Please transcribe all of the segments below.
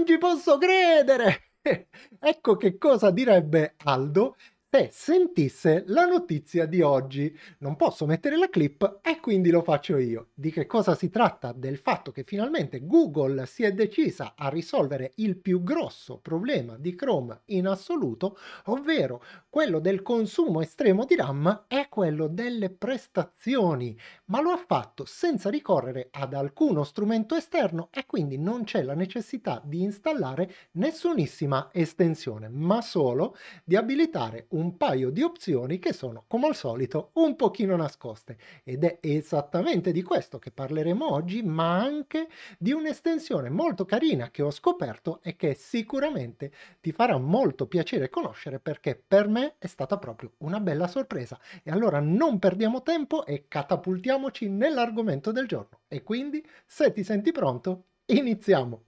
Non ci posso credere! ecco che cosa direbbe Aldo e sentisse la notizia di oggi. Non posso mettere la clip e quindi lo faccio io. Di che cosa si tratta? Del fatto che finalmente Google si è decisa a risolvere il più grosso problema di Chrome in assoluto, ovvero quello del consumo estremo di RAM e quello delle prestazioni, ma lo ha fatto senza ricorrere ad alcuno strumento esterno e quindi non c'è la necessità di installare nessunissima estensione, ma solo di abilitare un un paio di opzioni che sono, come al solito, un pochino nascoste. Ed è esattamente di questo che parleremo oggi, ma anche di un'estensione molto carina che ho scoperto e che sicuramente ti farà molto piacere conoscere perché per me è stata proprio una bella sorpresa. E allora non perdiamo tempo e catapultiamoci nell'argomento del giorno. E quindi, se ti senti pronto, iniziamo!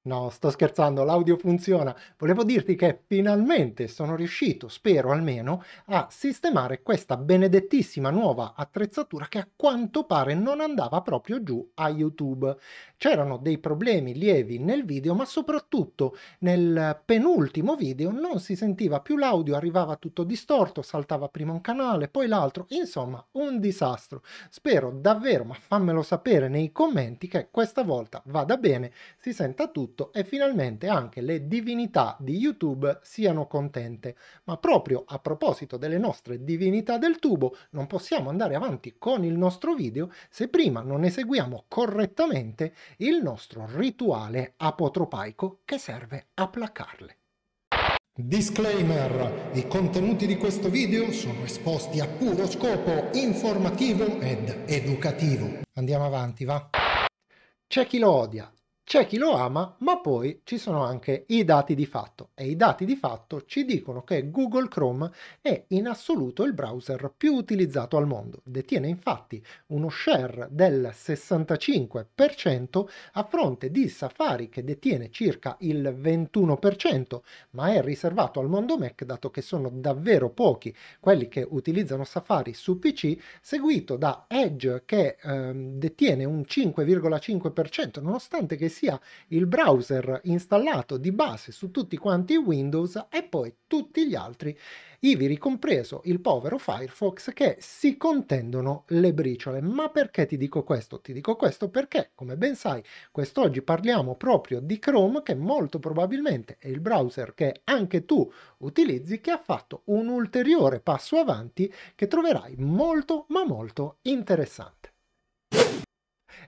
No, sto scherzando, l'audio funziona. Volevo dirti che finalmente sono riuscito, spero almeno, a sistemare questa benedettissima nuova attrezzatura che a quanto pare non andava proprio giù a YouTube. C'erano dei problemi lievi nel video, ma soprattutto nel penultimo video non si sentiva più l'audio, arrivava tutto distorto, saltava prima un canale, poi l'altro, insomma, un disastro. Spero davvero, ma fammelo sapere nei commenti che questa volta vada bene, si senta tutto tutto e finalmente anche le divinità di YouTube siano contente. Ma proprio a proposito delle nostre divinità del tubo, non possiamo andare avanti con il nostro video se prima non eseguiamo correttamente il nostro rituale apotropaico che serve a placarle. Disclaimer! I contenuti di questo video sono esposti a puro scopo informativo ed educativo. Andiamo avanti, va? C'è chi lo odia c'è chi lo ama, ma poi ci sono anche i dati di fatto e i dati di fatto ci dicono che Google Chrome è in assoluto il browser più utilizzato al mondo. Detiene infatti uno share del 65% a fronte di Safari che detiene circa il 21%, ma è riservato al mondo Mac dato che sono davvero pochi quelli che utilizzano Safari su PC, seguito da Edge che ehm, detiene un 5,5% nonostante che sia sia il browser installato di base su tutti quanti i Windows e poi tutti gli altri, ivi ricompreso il povero Firefox, che si contendono le briciole. Ma perché ti dico questo? Ti dico questo perché, come ben sai, quest'oggi parliamo proprio di Chrome, che molto probabilmente è il browser che anche tu utilizzi, che ha fatto un ulteriore passo avanti che troverai molto ma molto interessante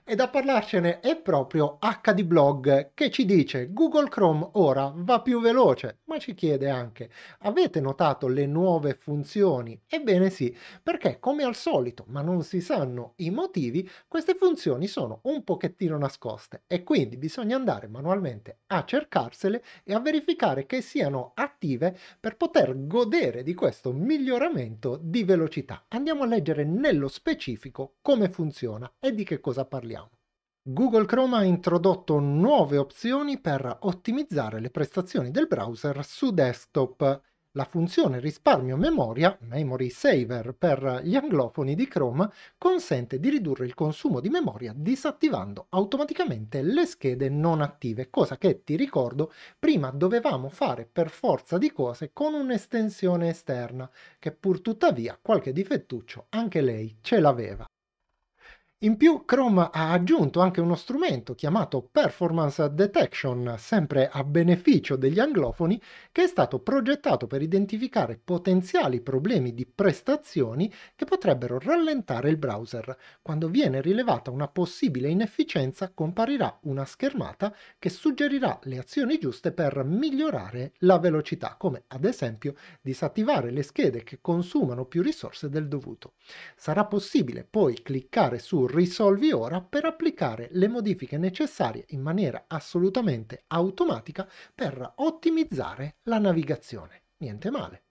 ed a parlarcene è proprio HD Blog che ci dice Google Chrome ora va più veloce, ma ci chiede anche avete notato le nuove funzioni? Ebbene sì, perché come al solito, ma non si sanno i motivi, queste funzioni sono un pochettino nascoste e quindi bisogna andare manualmente a cercarsele e a verificare che siano attive per poter godere di questo miglioramento di velocità. Andiamo a leggere nello specifico come funziona e di che cosa parliamo. Google Chrome ha introdotto nuove opzioni per ottimizzare le prestazioni del browser su desktop. La funzione risparmio memoria, Memory Saver per gli anglofoni di Chrome, consente di ridurre il consumo di memoria disattivando automaticamente le schede non attive, cosa che ti ricordo prima dovevamo fare per forza di cose con un'estensione esterna, che pur tuttavia qualche difettuccio anche lei ce l'aveva. In più Chrome ha aggiunto anche uno strumento chiamato Performance Detection, sempre a beneficio degli anglofoni, che è stato progettato per identificare potenziali problemi di prestazioni che potrebbero rallentare il browser. Quando viene rilevata una possibile inefficienza comparirà una schermata che suggerirà le azioni giuste per migliorare la velocità, come ad esempio disattivare le schede che consumano più risorse del dovuto. Sarà possibile poi cliccare su risolvi ora per applicare le modifiche necessarie in maniera assolutamente automatica per ottimizzare la navigazione. Niente male.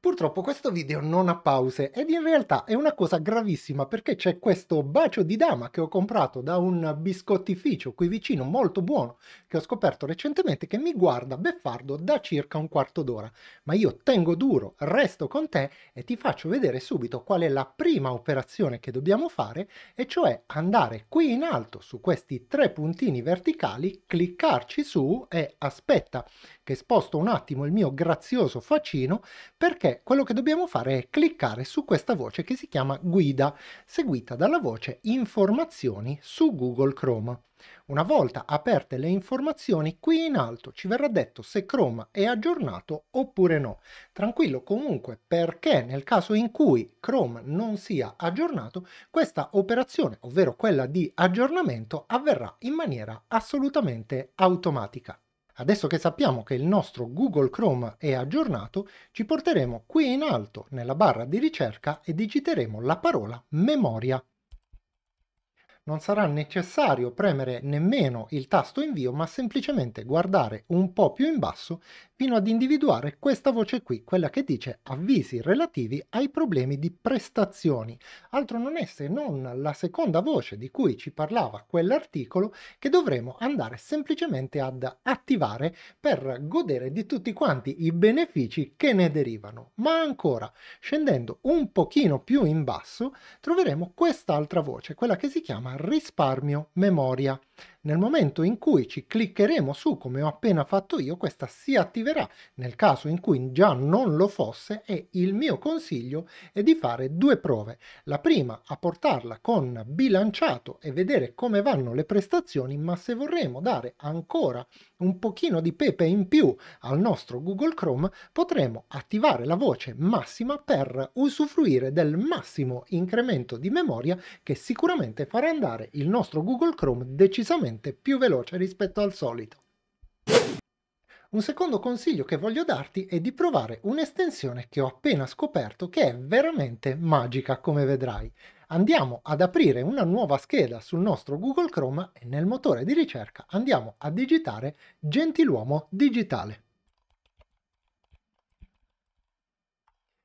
Purtroppo questo video non ha pause ed in realtà è una cosa gravissima perché c'è questo bacio di dama che ho comprato da un biscottificio qui vicino molto buono che ho scoperto recentemente che mi guarda beffardo da circa un quarto d'ora. Ma io tengo duro, resto con te e ti faccio vedere subito qual è la prima operazione che dobbiamo fare e cioè andare qui in alto su questi tre puntini verticali, cliccarci su e aspetta che sposto un attimo il mio grazioso faccino perché perché quello che dobbiamo fare è cliccare su questa voce che si chiama guida, seguita dalla voce informazioni su Google Chrome. Una volta aperte le informazioni, qui in alto ci verrà detto se Chrome è aggiornato oppure no. Tranquillo comunque perché nel caso in cui Chrome non sia aggiornato, questa operazione, ovvero quella di aggiornamento, avverrà in maniera assolutamente automatica. Adesso che sappiamo che il nostro Google Chrome è aggiornato, ci porteremo qui in alto nella barra di ricerca e digiteremo la parola memoria. Non sarà necessario premere nemmeno il tasto invio, ma semplicemente guardare un po' più in basso fino ad individuare questa voce qui, quella che dice avvisi relativi ai problemi di prestazioni. Altro non è se non la seconda voce di cui ci parlava quell'articolo che dovremo andare semplicemente ad attivare per godere di tutti quanti i benefici che ne derivano. Ma ancora, scendendo un pochino più in basso, troveremo quest'altra voce, quella che si chiama risparmio memoria. Nel momento in cui ci cliccheremo su, come ho appena fatto io, questa si attiverà. Nel caso in cui già non lo fosse e il mio consiglio è di fare due prove. La prima a portarla con bilanciato e vedere come vanno le prestazioni, ma se vorremmo dare ancora un pochino di pepe in più al nostro Google Chrome, potremo attivare la voce massima per usufruire del massimo incremento di memoria che sicuramente farà andare il nostro Google Chrome decisamente sicuramente più veloce rispetto al solito. Un secondo consiglio che voglio darti è di provare un'estensione che ho appena scoperto che è veramente magica come vedrai. Andiamo ad aprire una nuova scheda sul nostro Google Chrome e nel motore di ricerca andiamo a digitare Gentiluomo Digitale.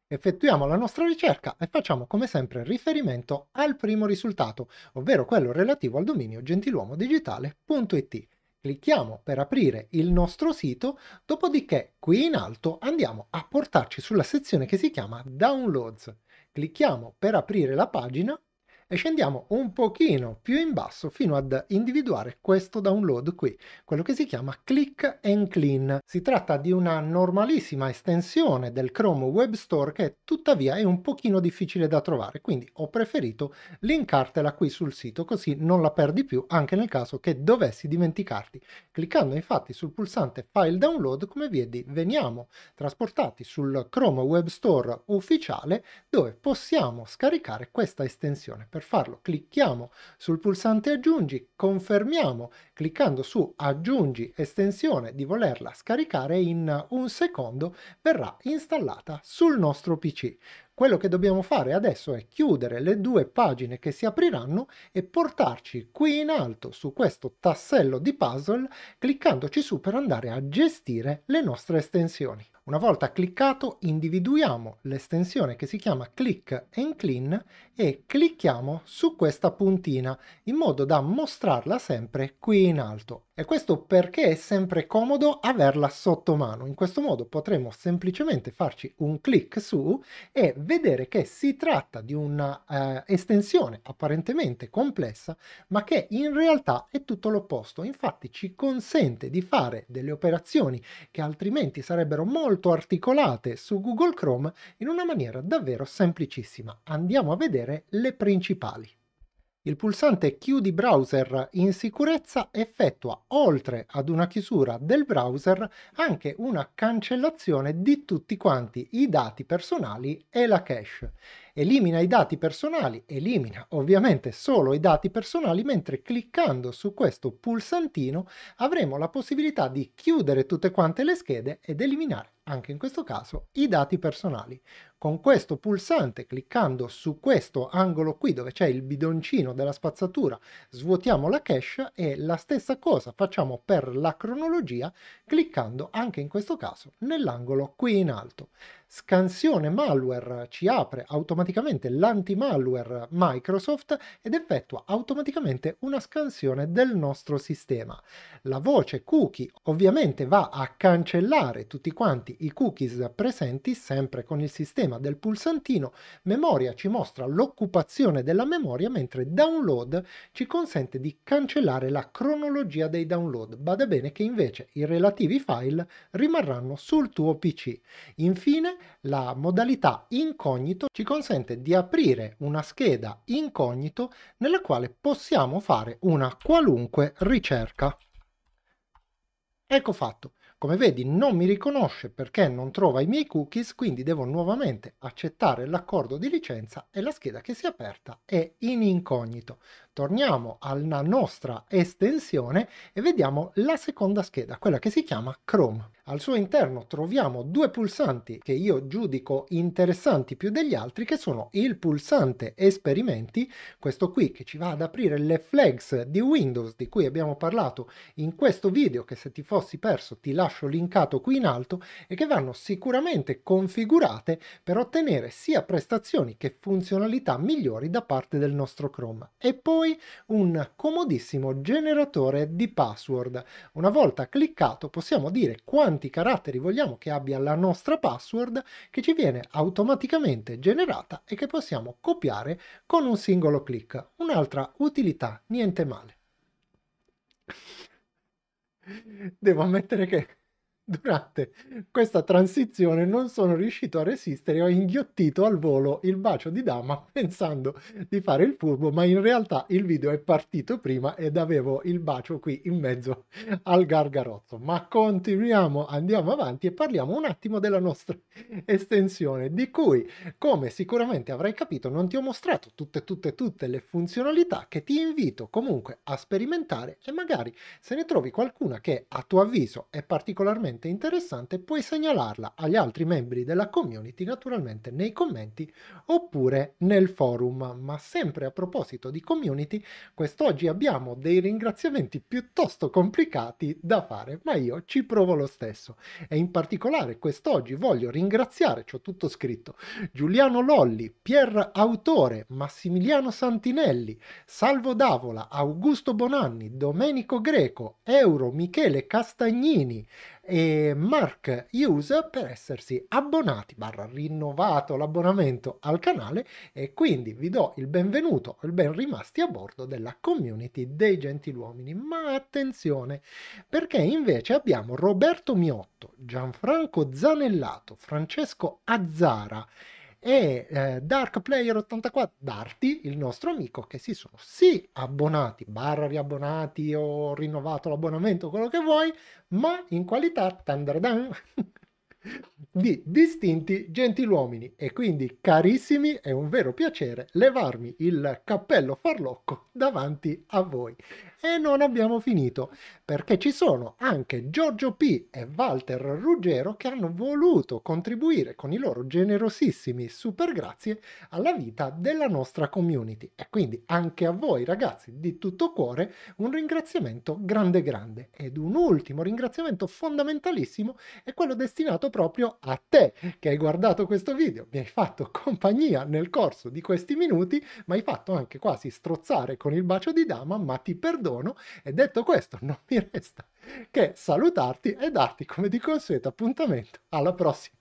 Effettuiamo la nostra ricerca e facciamo come sempre riferimento al primo risultato, ovvero quello relativo al dominio gentiluomodigitale.it. Clicchiamo per aprire il nostro sito, dopodiché qui in alto andiamo a portarci sulla sezione che si chiama Downloads. Clicchiamo per aprire la pagina e scendiamo un pochino più in basso fino ad individuare questo download qui, quello che si chiama Click and Clean. Si tratta di una normalissima estensione del Chrome Web Store che tuttavia è un pochino difficile da trovare, quindi ho preferito linkartela qui sul sito così non la perdi più anche nel caso che dovessi dimenticarti. Cliccando infatti sul pulsante File Download, come vedi, veniamo trasportati sul Chrome Web Store ufficiale dove possiamo scaricare questa estensione per farlo clicchiamo sul pulsante aggiungi, confermiamo cliccando su aggiungi estensione di volerla scaricare in un secondo verrà installata sul nostro PC. Quello che dobbiamo fare adesso è chiudere le due pagine che si apriranno e portarci qui in alto su questo tassello di puzzle cliccandoci su per andare a gestire le nostre estensioni. Una volta cliccato individuiamo l'estensione che si chiama click and clean e clicchiamo su questa puntina in modo da mostrarla sempre qui in alto. E questo perché è sempre comodo averla sotto mano. In questo modo potremo semplicemente farci un clic su e vedere che si tratta di una eh, estensione apparentemente complessa, ma che in realtà è tutto l'opposto. Infatti ci consente di fare delle operazioni che altrimenti sarebbero molto molto articolate su Google Chrome in una maniera davvero semplicissima. Andiamo a vedere le principali. Il pulsante Chiudi browser in sicurezza effettua, oltre ad una chiusura del browser, anche una cancellazione di tutti quanti i dati personali e la cache. Elimina i dati personali, elimina ovviamente solo i dati personali, mentre cliccando su questo pulsantino avremo la possibilità di chiudere tutte quante le schede ed eliminare anche in questo caso, i dati personali. Con questo pulsante, cliccando su questo angolo qui dove c'è il bidoncino della spazzatura, svuotiamo la cache e la stessa cosa facciamo per la cronologia, cliccando anche in questo caso nell'angolo qui in alto scansione malware ci apre automaticamente l'anti-malware Microsoft ed effettua automaticamente una scansione del nostro sistema. La voce cookie ovviamente va a cancellare tutti quanti i cookies presenti sempre con il sistema del pulsantino, memoria ci mostra l'occupazione della memoria mentre download ci consente di cancellare la cronologia dei download. Bada bene che invece i relativi file rimarranno sul tuo PC. Infine la modalità incognito ci consente di aprire una scheda incognito nella quale possiamo fare una qualunque ricerca. Ecco fatto. Come vedi non mi riconosce perché non trova i miei cookies, quindi devo nuovamente accettare l'accordo di licenza e la scheda che si è aperta è in incognito torniamo alla nostra estensione e vediamo la seconda scheda, quella che si chiama Chrome. Al suo interno troviamo due pulsanti che io giudico interessanti più degli altri, che sono il pulsante esperimenti, questo qui che ci va ad aprire le flags di Windows di cui abbiamo parlato in questo video, che se ti fossi perso ti lascio linkato qui in alto, e che vanno sicuramente configurate per ottenere sia prestazioni che funzionalità migliori da parte del nostro Chrome. E poi noi un comodissimo generatore di password. Una volta cliccato possiamo dire quanti caratteri vogliamo che abbia la nostra password che ci viene automaticamente generata e che possiamo copiare con un singolo clic. Un'altra utilità, niente male. Devo ammettere che Durante questa transizione non sono riuscito a resistere e ho inghiottito al volo il bacio di dama pensando di fare il furbo, ma in realtà il video è partito prima ed avevo il bacio qui in mezzo al gargarozzo. Ma continuiamo, andiamo avanti e parliamo un attimo della nostra estensione, di cui, come sicuramente avrai capito, non ti ho mostrato tutte tutte tutte le funzionalità che ti invito comunque a sperimentare e magari se ne trovi qualcuna che a tuo avviso è particolarmente particolarmente interessante puoi segnalarla agli altri membri della community naturalmente nei commenti oppure nel forum. Ma sempre a proposito di community, quest'oggi abbiamo dei ringraziamenti piuttosto complicati da fare, ma io ci provo lo stesso. E in particolare quest'oggi voglio ringraziare, c'ho tutto scritto, Giuliano Lolli, Pier Autore, Massimiliano Santinelli, Salvo Davola, Augusto Bonanni, Domenico Greco, Euro Michele Castagnini, e Mark Hughes per essersi abbonati barra rinnovato l'abbonamento al canale e quindi vi do il benvenuto il ben rimasti a bordo della community dei gentiluomini ma attenzione perché invece abbiamo Roberto Miotto Gianfranco Zanellato Francesco Azzara e eh, Player 84 Darti, il nostro amico, che si sono sì abbonati, barra riabbonati o rinnovato l'abbonamento, quello che vuoi, ma in qualità Thunderdam di distinti gentiluomini e quindi carissimi è un vero piacere levarmi il cappello farlocco davanti a voi e non abbiamo finito, perché ci sono anche Giorgio P. e Walter Ruggero che hanno voluto contribuire con i loro generosissimi super grazie alla vita della nostra community. E quindi anche a voi ragazzi di tutto cuore un ringraziamento grande grande. Ed un ultimo ringraziamento fondamentalissimo è quello destinato proprio a te che hai guardato questo video, mi hai fatto compagnia nel corso di questi minuti, mi hai fatto anche quasi strozzare con il bacio di dama, ma ti perdono sono e detto questo non mi resta che salutarti e darti come di consueto appuntamento alla prossima.